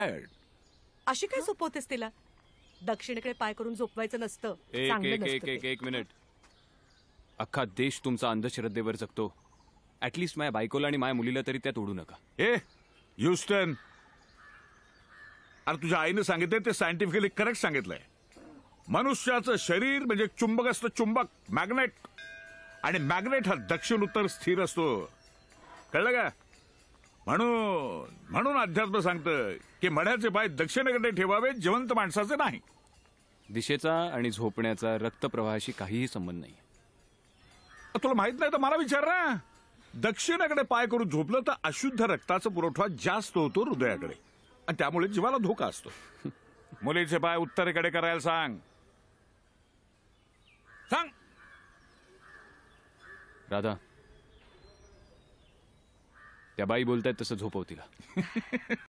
अशी काय सोपवतेस तिला दक्षिणेकडे पाय करून झोपवायचं नसतं एक एक एक एक एक मिनिट अख्खा देश तुमचा अंधश्रद्धेवर जगतो ऍटलिस्ट माय बायकोला आणि माय मुलीला तरी त्यात ओढू नका ए ह्युस्टन अरे तुझ्या आईनं सांगितलं ते सायंटिफिकली करेक्ट सांगितलंय मनुष्याचं शरीर म्हणजे चुंबक असतं चुंबक मॅग्नेट आणि मॅग्नेट हा दक्षिण उत्तर स्थिर असतो कळलं का म्हणून म्हणून अध्यात्म सांगतं की मढ्याचे पाय दक्षिणेकडे ठेवावे जिवंत माणसाचे नाही दिशेचा आणि झोपण्याचा रक्तप्रवाहाशी काहीही संबंध नाही तुला माहित नाही तर मला विचार ना दक्षिणेकडे पाय करून झोपलं तर अशुद्ध रक्ताचा पुरवठा जास्त होतो हृदयाकडे आणि त्यामुळे जीवाला धोका असतो मुलीचे पाय उत्तरेकडे करायला सांग सांग राधा त्या बाई बोलतायत तसं झोपव तिला